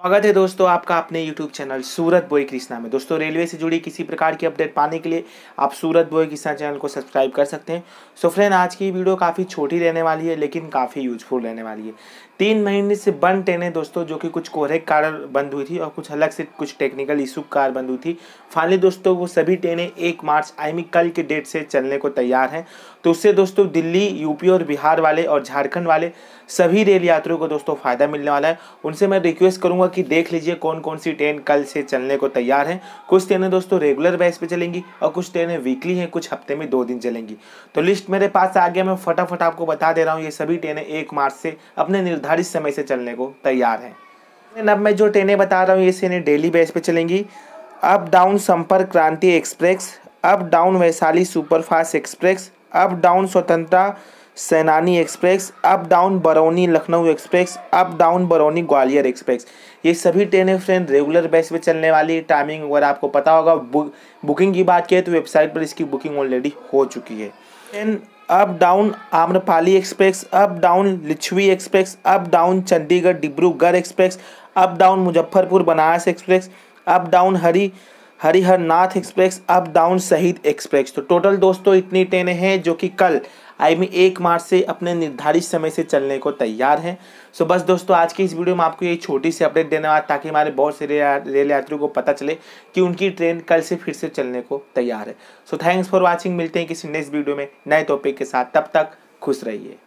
स्वागत है दोस्तों आपका अपने YouTube चैनल सूरत बोई कृष्णा में दोस्तों रेलवे से जुड़ी किसी प्रकार की अपडेट पाने के लिए आप सूरत बोई कृष्णा चैनल को सब्सक्राइब कर सकते हैं सो फ्रेंड आज की वीडियो काफ़ी छोटी रहने वाली है लेकिन काफ़ी यूजफुल रहने वाली है तीन महीने से बंद ट्रेनें दोस्तों जो कि कुछ कोहरे के कारण बंद हुई थी और कुछ अलग से कुछ टेक्निकल इशू के कारण बंद हुई थी फाइनली दोस्तों वो सभी ट्रेनें एक मार्च आई कल के डेट से चलने को तैयार हैं तो उससे दोस्तों दिल्ली यूपी और बिहार वाले और झारखंड वाले सभी रेल यात्रियों को दोस्तों फ़ायदा मिलने वाला है उनसे मैं रिक्वेस्ट करूँगा कि देख लीजिए कौन कौन सी ट्रेन कल से चलने को तैयार हैं कुछ ट्रेनें दोस्तों रेगुलर बेस पे चलेंगी और कुछ ट्रेनें वीकली हैं कुछ हफ्ते में दो दिन चलेंगी तो लिस्ट मेरे पास आ गया मैं फटाफट आपको बता दे रहा हूँ ये सभी ट्रेनें एक मार्च से अपने निर्धारित समय से चलने को तैयार हैं अब मैं जो ट्रेनें बता रहा हूँ ये ट्रेनें डेली बेस पर चलेंगी up down Sampark Kranti express up down Vaishali superfast express up down Swatantrata Senani express up down Barauni Lucknow express up down Barauni Gwalior express ये सभी ट्रेनें फ्रेंड रेगुलर बेस पे चलने वाली टाइमिंग अगर आपको पता होगा बुक बुकिंग की बात की तो वेबसाइट पर इसकी बुकिंग ऑलरेडी हो चुकी है train up down Amrapali express up down Lichchhavi express up down Chandigarh Dibrugarh express up down Muzaffarpur Banaras express up down Hari Harihar Nath express up down Shaheed express तो टोटल दोस्तों इतनी ट्रेनें हैं जो कि कल आई मी एक मार्च से अपने निर्धारित समय से चलने को तैयार हैं सो बस दोस्तों आज की इस वीडियो में आपको ये छोटी सी अपडेट देने वाला ताकि हमारे बहुत से रेल यात्रियों को पता चले कि उनकी ट्रेन कल से फिर से चलने को तैयार है सो थैंक्स फॉर वॉचिंग मिलते हैं किसी नेक्स्ट वीडियो में नए टॉपिक के साथ तब तक खुश रहिए